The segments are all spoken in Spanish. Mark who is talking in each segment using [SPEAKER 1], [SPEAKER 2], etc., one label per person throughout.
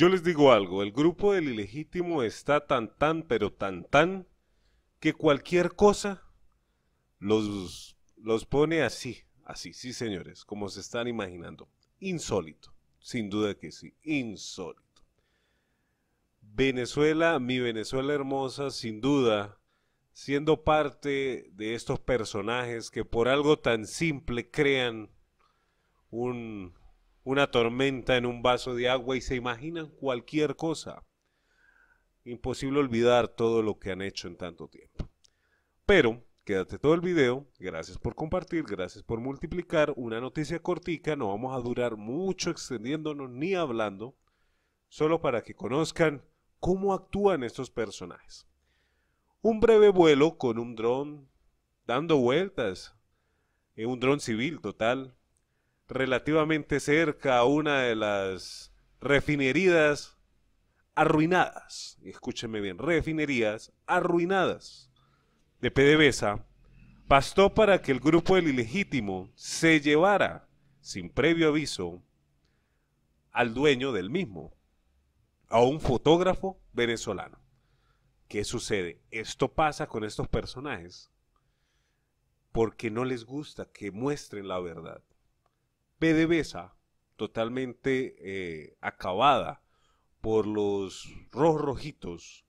[SPEAKER 1] Yo les digo algo, el grupo del ilegítimo está tan tan, pero tan tan, que cualquier cosa los, los pone así, así, sí señores, como se están imaginando. Insólito, sin duda que sí, insólito. Venezuela, mi Venezuela hermosa, sin duda, siendo parte de estos personajes que por algo tan simple crean un, una tormenta en un vaso de agua y se imaginan cualquier cosa. Imposible olvidar todo lo que han hecho en tanto tiempo. Pero quédate todo el video, gracias por compartir, gracias por multiplicar, una noticia cortica, no vamos a durar mucho extendiéndonos ni hablando, solo para que conozcan cómo actúan estos personajes. Un breve vuelo con un dron dando vueltas, eh, un dron civil total, relativamente cerca a una de las refinerías arruinadas. escúcheme bien, refinerías arruinadas de PDVSA bastó para que el grupo del ilegítimo se llevara, sin previo aviso, al dueño del mismo, a un fotógrafo venezolano. ¿Qué sucede? Esto pasa con estos personajes porque no les gusta que muestren la verdad. PDVSA, totalmente eh, acabada por los rojitos,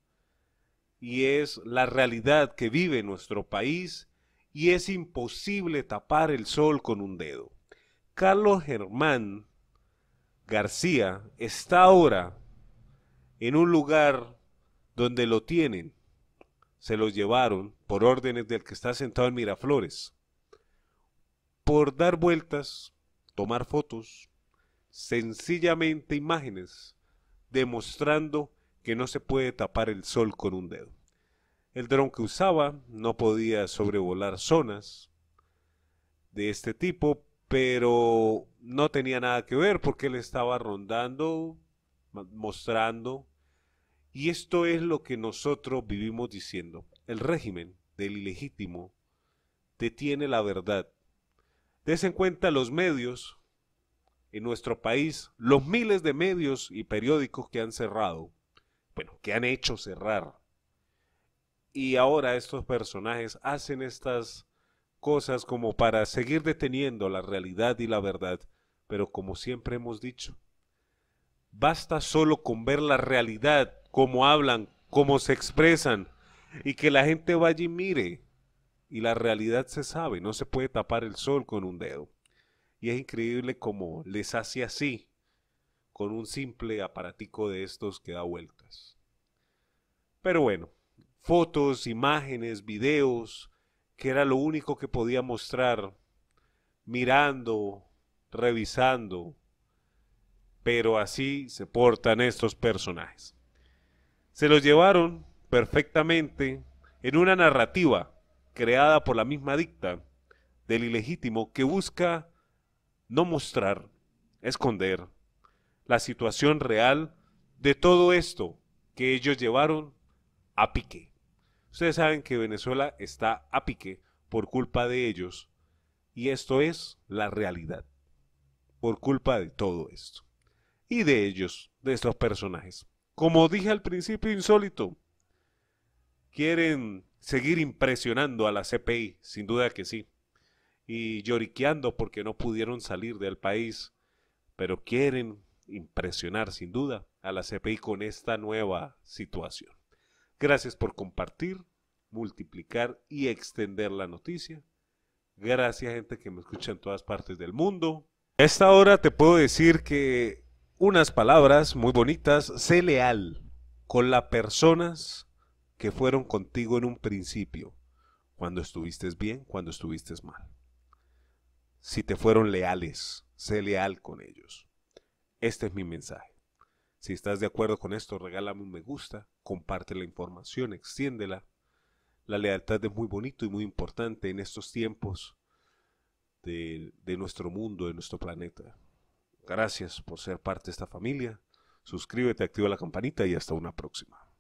[SPEAKER 1] y es la realidad que vive nuestro país, y es imposible tapar el sol con un dedo. Carlos Germán García está ahora en un lugar donde lo tienen, se lo llevaron por órdenes del que está sentado en Miraflores, por dar vueltas tomar fotos, sencillamente imágenes, demostrando que no se puede tapar el sol con un dedo. El dron que usaba no podía sobrevolar zonas de este tipo, pero no tenía nada que ver porque él estaba rondando, mostrando, y esto es lo que nosotros vivimos diciendo. El régimen del ilegítimo detiene la verdad Des en cuenta los medios en nuestro país, los miles de medios y periódicos que han cerrado, bueno, que han hecho cerrar. Y ahora estos personajes hacen estas cosas como para seguir deteniendo la realidad y la verdad, pero como siempre hemos dicho, basta solo con ver la realidad, cómo hablan, cómo se expresan, y que la gente vaya y mire y la realidad se sabe, no se puede tapar el sol con un dedo. Y es increíble como les hace así con un simple aparatico de estos que da vueltas. Pero bueno, fotos, imágenes, videos, que era lo único que podía mostrar mirando, revisando, pero así se portan estos personajes. Se los llevaron perfectamente en una narrativa creada por la misma dicta del ilegítimo que busca no mostrar, esconder la situación real de todo esto que ellos llevaron a pique. Ustedes saben que Venezuela está a pique por culpa de ellos y esto es la realidad, por culpa de todo esto y de ellos, de estos personajes. Como dije al principio, insólito, quieren seguir impresionando a la CPI, sin duda que sí, y lloriqueando porque no pudieron salir del país, pero quieren impresionar sin duda a la CPI con esta nueva situación. Gracias por compartir, multiplicar y extender la noticia. Gracias gente que me escucha en todas partes del mundo. A esta hora te puedo decir que unas palabras muy bonitas, sé leal con las personas que fueron contigo en un principio, cuando estuviste bien, cuando estuviste mal. Si te fueron leales, sé leal con ellos. Este es mi mensaje. Si estás de acuerdo con esto, regálame un me gusta, comparte la información, extiéndela. La lealtad es muy bonito y muy importante en estos tiempos de, de nuestro mundo, de nuestro planeta. Gracias por ser parte de esta familia. Suscríbete, activa la campanita y hasta una próxima.